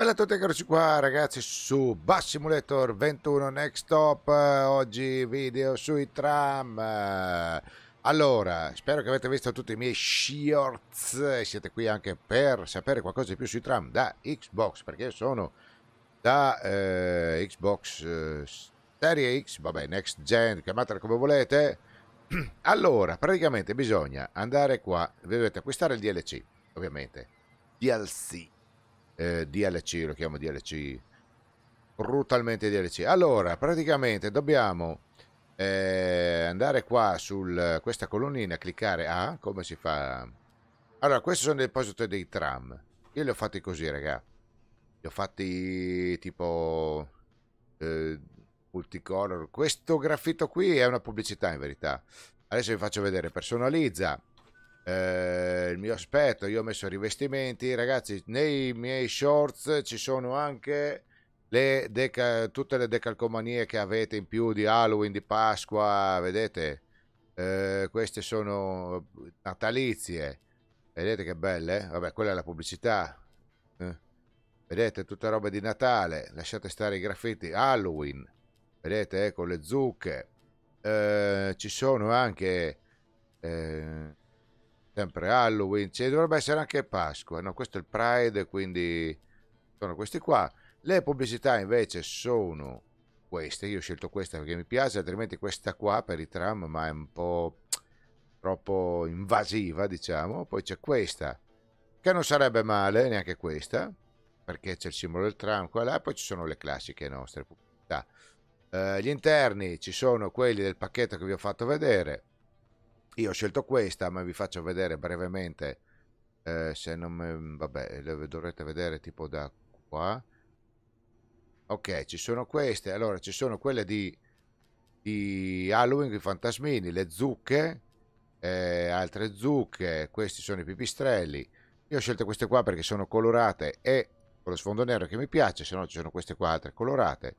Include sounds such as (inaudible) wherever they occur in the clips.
Bella a tutti, eccoci qua ragazzi su Bus Simulator 21 Next Stop, eh, oggi video sui tram. Eh, allora, spero che avete visto tutti i miei shorts e siete qui anche per sapere qualcosa di più sui tram da Xbox, perché sono da eh, Xbox eh, Serie X, vabbè, Next Gen, chiamatela come volete. (clears throat) Allora, praticamente bisogna andare qua, dovete acquistare il DLC, ovviamente. DLC eh, DLC, lo chiamo DLC, brutalmente DLC. Allora, praticamente dobbiamo eh, andare qua su questa colonnina, cliccare a, come si fa? Allora, questi sono i depositi dei tram. Io li ho fatti così, raga. Li ho fatti tipo eh, multicolor. Questo graffito qui è una pubblicità, in verità. Adesso vi faccio vedere. Personalizza eh, il mio aspetto, io ho messo rivestimenti, ragazzi, nei miei shorts ci sono anche le deca- tutte le decalcomanie che avete in più di Halloween, di Pasqua, vedete? Eh, queste sono natalizie, vedete che belle? Vabbè, quella è la pubblicità. Eh. Vedete, tutta roba di Natale, lasciate stare i graffiti, Halloween, vedete, eh, con le zucche. Eh, ci sono anche... Eh, sempre Halloween, ci dovrebbe essere anche Pasqua, no? questo è il Pride, quindi sono questi qua. Le pubblicità invece sono queste, io ho scelto questa perché mi piace, altrimenti questa qua per i tram, ma è un po' troppo invasiva, diciamo. Poi c'è questa, che non sarebbe male, neanche questa, perché c'è il simbolo del tram qua e poi ci sono le classiche nostre pubblicità. Eh, gli interni ci sono quelli del pacchetto che vi ho fatto vedere, io ho scelto questa, ma vi faccio vedere brevemente. Eh, se non me, mm, vabbè, le dovrete vedere tipo da qua. Ok, ci sono queste. Allora, ci sono quelle di, di Halloween, i fantasmini, le zucche, eh, altre zucche. Questi sono i pipistrelli. Io ho scelto queste qua perché sono colorate e con lo sfondo nero che mi piace, se no ci sono queste qua altre colorate.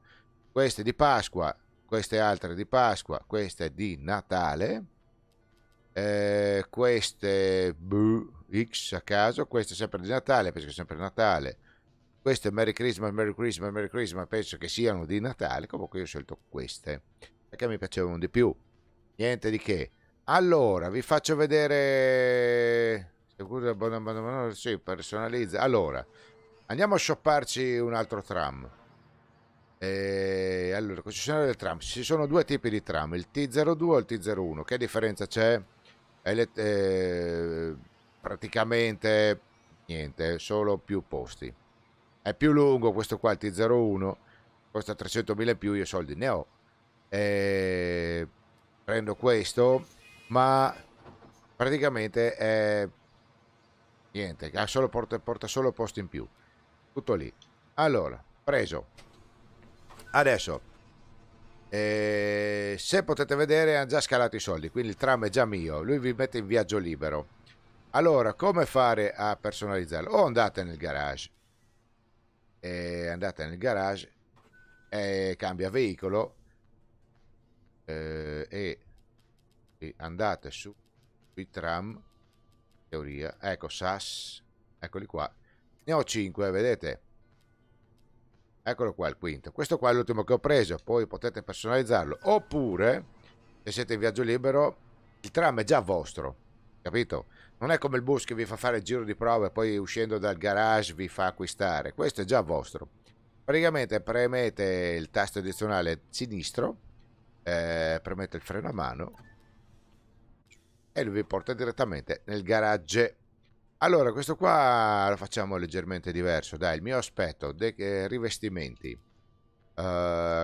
Queste di Pasqua, queste altre di Pasqua, queste di Natale eh, queste buh, X a caso, queste sempre di Natale, penso che sempre Natale, queste Merry Christmas, Merry Christmas, Merry Christmas, penso che siano di Natale, comunque io ho scelto queste, perché mi piacevano di più, niente di che. Allora, vi faccio vedere, sì, personalizza, allora, andiamo a shopparci un altro tram. E eh, allora, concessionario del tram, ci sono due tipi di tram, il T02 e il T01, che differenza c'è? eh, praticamente niente, solo più posti. È più lungo questo qua, il T01, costa 300.000 in più, io soldi ne ho. E eh, prendo questo, ma praticamente è niente, ha solo, porta, porta solo posti in più. Tutto lì. Allora, preso. Adesso e eh, se potete vedere hanno già scalato i soldi, quindi il tram è già mio, lui vi mette in viaggio libero. Allora, come fare a personalizzarlo? O andate nel garage, e andate nel garage, e cambia veicolo, eh, e, e andate su i tram, teoria, ecco SAS, eccoli qua, ne ho 5, vedete? Eccolo qua il quinto. Questo qua è l'ultimo che ho preso, poi potete personalizzarlo. Oppure, se siete in viaggio libero, il tram è già vostro, capito? Non è come il bus che vi fa fare il giro di prova e poi uscendo dal garage vi fa acquistare. Questo è già vostro. Praticamente premete il tasto addizionale sinistro, eh, premete il freno a mano e lui vi porta direttamente nel garage allora, questo qua lo facciamo leggermente diverso. Dai, il mio aspetto, eh, rivestimenti. Uh,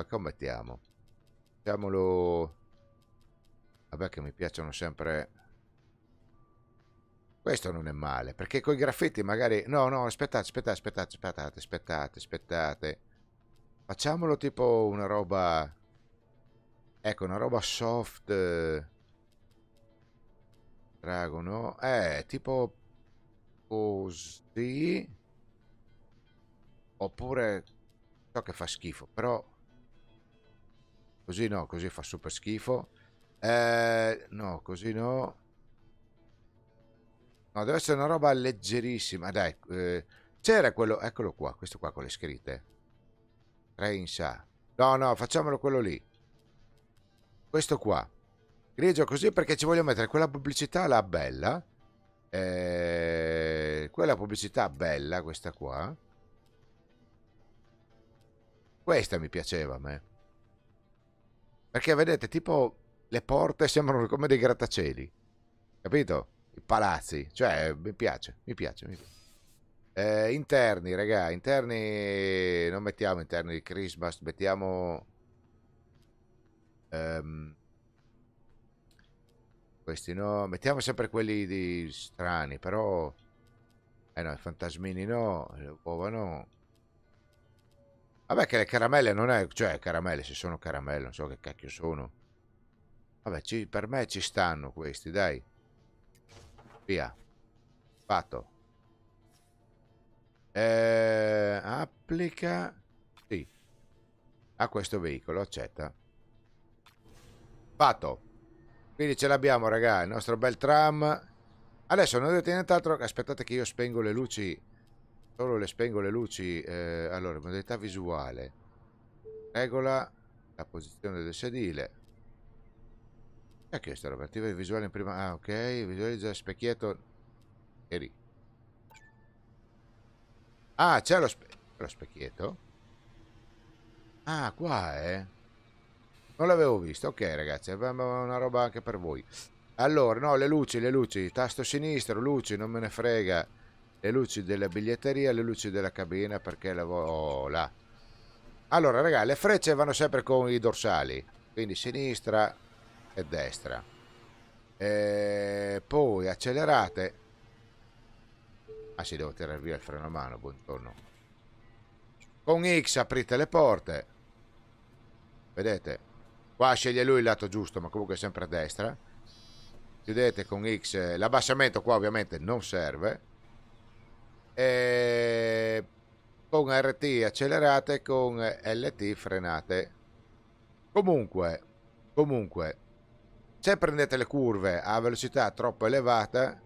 eh, mettiamo? Facciamolo... Vabbè che mi piacciono sempre... Questo non è male, perché con i graffiti magari... No, no, aspettate, aspettate, aspettate, aspettate, aspettate, aspettate. Facciamolo tipo una roba... Ecco, una roba soft... Drago, no? Eh, tipo così oppure so che fa schifo però così no così fa super schifo eh, no così no no deve essere una roba leggerissima dai eh, c'era quello eccolo qua questo qua con le scritte Reinsa no no facciamolo quello lì questo qua grigio così perché ci voglio mettere quella pubblicità là bella eh, quella pubblicità bella, questa qua. Questa mi piaceva a me. Perché vedete, tipo, le porte sembrano come dei grattacieli. Capito? I palazzi. Cioè, mi piace, mi piace, mi piace. Eh, interni, raga, interni... Non mettiamo interni di Christmas, mettiamo... ehm, questi no, mettiamo sempre quelli di strani, però... Eh no, i fantasmini no, le uova no. Vabbè che le caramelle non è... Cioè, caramelle, se sono caramelle, non so che cacchio sono. Vabbè, ci, per me ci stanno questi, dai. Via. Fatto. Eh, applica... Sì. A questo veicolo, accetta. Fatto. Quindi ce l'abbiamo, raga, il nostro bel tram. Adesso non dovete nient'altro. Aspettate che io spengo le luci. Solo le spengo le luci. Eh, allora, modalità visuale. Regola la posizione del sedile. E che sta roba? Attiva il visuale in prima... Ah, ok. Visualizza specchietto... Eri. Ah, c'è lo, spe... lo specchietto? Ah, qua, eh. Non l'avevo visto. Ok, ragazzi, abbiamo una roba anche per voi. Allora, no, le luci, le luci. Tasto sinistro, luci, non me ne frega. Le luci della biglietteria, le luci della cabina, perché la oh, là. Allora, ragazzi, le frecce vanno sempre con i dorsali. Quindi sinistra e destra. E poi accelerate. Ah sì, devo tirare via il freno a mano, buongiorno. Con X aprite le porte. Vedete? qua sceglie lui il lato giusto ma comunque sempre a destra chiudete con X eh, l'abbassamento qua ovviamente non serve e con RT accelerate con LT frenate comunque comunque se prendete le curve a velocità troppo elevata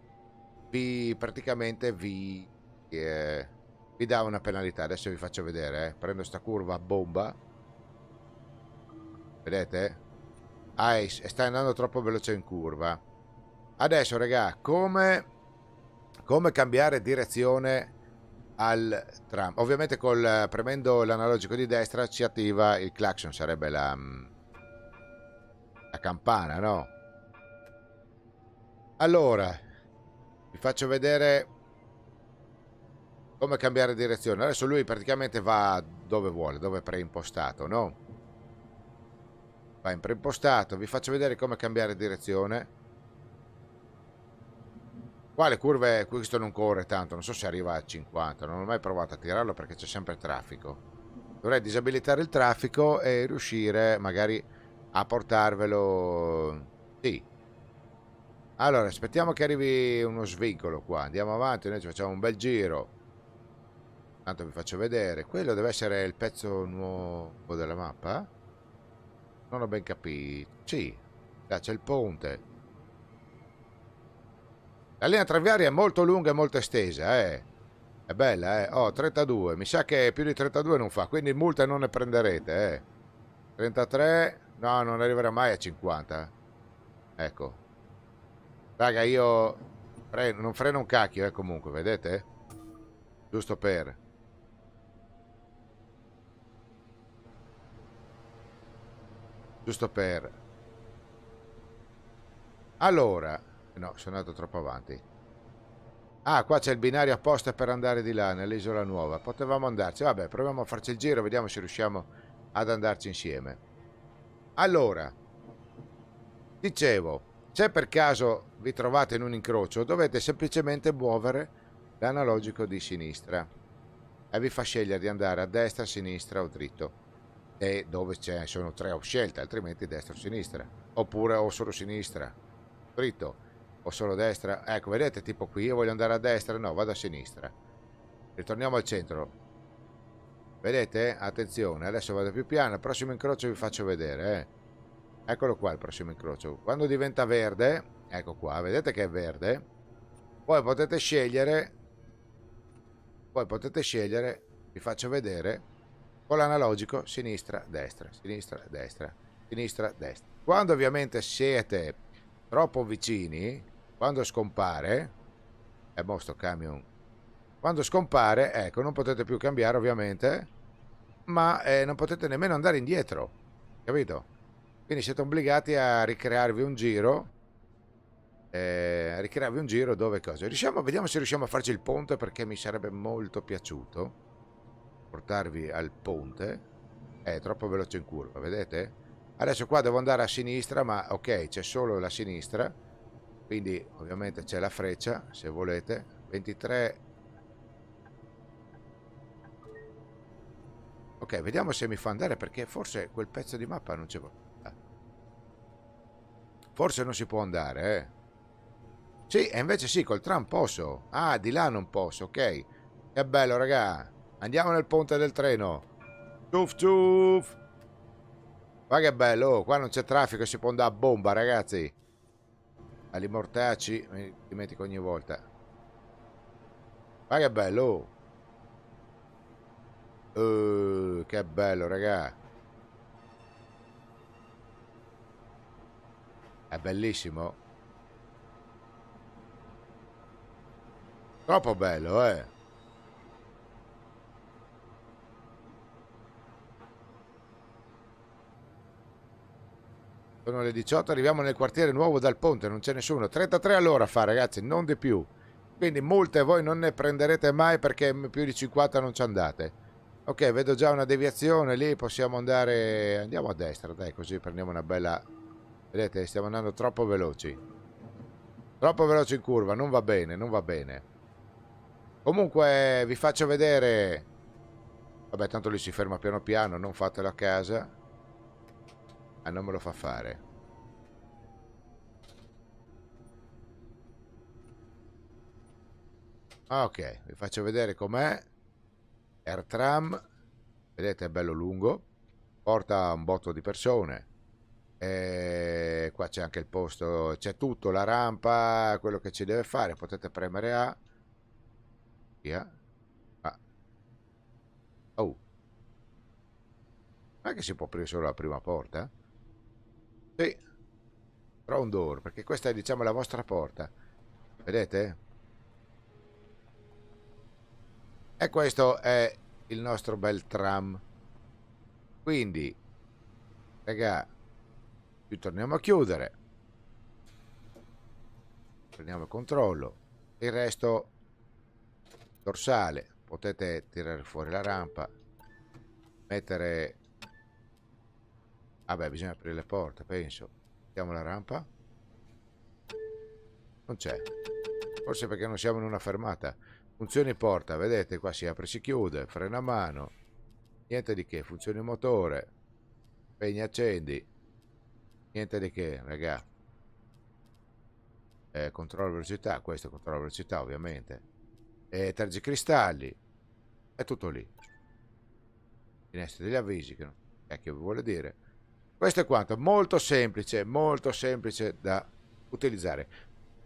vi praticamente vi, eh, vi dà una penalità adesso vi faccio vedere eh. prendo sta curva a bomba Vedete? Ah, è, sta andando troppo veloce in curva. Adesso, raga, come, come cambiare direzione al tram? Ovviamente col, premendo l'analogico di destra si attiva il clacson, sarebbe la, mm, la campana, no? Allora, vi faccio vedere come cambiare direzione. Adesso lui praticamente va dove vuole, dove è preimpostato, no? va in preimpostato, vi faccio vedere come cambiare direzione. Qua le curve, questo non corre tanto, non so se arriva a 50, non ho mai provato a tirarlo perché c'è sempre traffico. Dovrei disabilitare il traffico e riuscire magari a portarvelo... Sì. Allora, aspettiamo che arrivi uno svincolo qua, andiamo avanti, noi ci facciamo un bel giro. Tanto vi faccio vedere, quello deve essere il pezzo nuovo della mappa. Non ho ben capito. Sì, là c'è il ponte. La linea tranviaria è molto lunga e molto estesa, eh. È bella, eh. Oh, 32. Mi sa che più di 32 non fa, quindi multa non ne prenderete, eh. 33. No, non arriverà mai a 50. Ecco. Raga, io... Freno, non freno un cacchio, eh, comunque, vedete? Giusto per... giusto per allora no sono andato troppo avanti ah qua c'è il binario apposta per andare di là nell'isola nuova potevamo andarci vabbè proviamo a farci il giro vediamo se riusciamo ad andarci insieme allora dicevo se per caso vi trovate in un incrocio dovete semplicemente muovere l'analogico di sinistra e vi fa scegliere di andare a destra, a sinistra o dritto e dove c'è, sono tre scelte, altrimenti destra o sinistra, oppure o solo sinistra, dritto o solo destra. Ecco, vedete, tipo qui io voglio andare a destra, no, vado a sinistra. Ritorniamo al centro. Vedete? Attenzione, adesso vado più piano, il prossimo incrocio vi faccio vedere, eh. Eccolo qua il prossimo incrocio. Quando diventa verde, ecco qua, vedete che è verde. Poi potete scegliere poi potete scegliere, vi faccio vedere con l'analogico sinistra, destra, sinistra, destra, sinistra, destra. Quando ovviamente siete troppo vicini, quando scompare, è eh, vostro camion, quando scompare, ecco, non potete più cambiare ovviamente, ma eh, non potete nemmeno andare indietro, capito? Quindi siete obbligati a ricrearvi un giro, eh, a ricrearvi un giro dove cosa? Riusciamo, vediamo se riusciamo a farci il ponte perché mi sarebbe molto piaciuto portarvi al ponte è eh, troppo veloce in curva vedete adesso qua devo andare a sinistra ma ok c'è solo la sinistra quindi ovviamente c'è la freccia se volete 23 ok vediamo se mi fa andare perché forse quel pezzo di mappa non c'è forse non si può andare eh sì, e invece sì, col tram posso. Ah, di là non posso, ok. Che bello, raga. Andiamo nel ponte del treno. Ciuf ciuf. Ma che bello, oh, qua non c'è traffico, si può andare a bomba, ragazzi. Agli mortacci, mi dimentico ogni volta. Ma che bello. Oh. Uh, che bello, raga. È bellissimo. Troppo bello, eh. Sono le 18, arriviamo nel quartiere nuovo dal ponte, non c'è nessuno. 33 all'ora fa ragazzi, non di più. Quindi molte voi non ne prenderete mai perché più di 50 non ci andate. Ok, vedo già una deviazione, lì possiamo andare... Andiamo a destra, dai, così prendiamo una bella... Vedete, stiamo andando troppo veloci. Troppo veloci in curva, non va bene, non va bene. Comunque vi faccio vedere... Vabbè, tanto lì si ferma piano piano, non fatelo a casa. Ah, non me lo fa fare. Ah, ok, vi faccio vedere com'è. Airtram, vedete è bello lungo, porta un botto di persone. E qua c'è anche il posto, c'è tutto, la rampa, quello che ci deve fare. Potete premere A. Via. Ah. Oh. Ma che si può aprire solo la prima porta? Sì. Crown door, perché questa è diciamo la vostra porta. Vedete? E questo è il nostro bel tram. Quindi, raga, torniamo a chiudere. Prendiamo il controllo. Il resto dorsale. Potete tirare fuori la rampa, mettere Vabbè, bisogna aprire le porte, penso. mettiamo la rampa. Non c'è. Forse perché non siamo in una fermata. Funzioni porta, vedete, qua si apre, si chiude, freno a mano. Niente di che, funzioni motore. Spegni, accendi. Niente di che, raga. Eh, controllo velocità, questo controllo velocità ovviamente. Eh, tergicristalli. È tutto lì. Finestre degli avvisi, che non... cacchio vi vuole dire. Questo è quanto, molto semplice, molto semplice da utilizzare.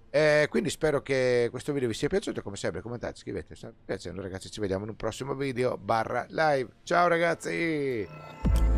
Eh, quindi spero che questo video vi sia piaciuto, come sempre commentate, scrivete, se piacendo ragazzi ci vediamo in un prossimo video, barra live, ciao ragazzi!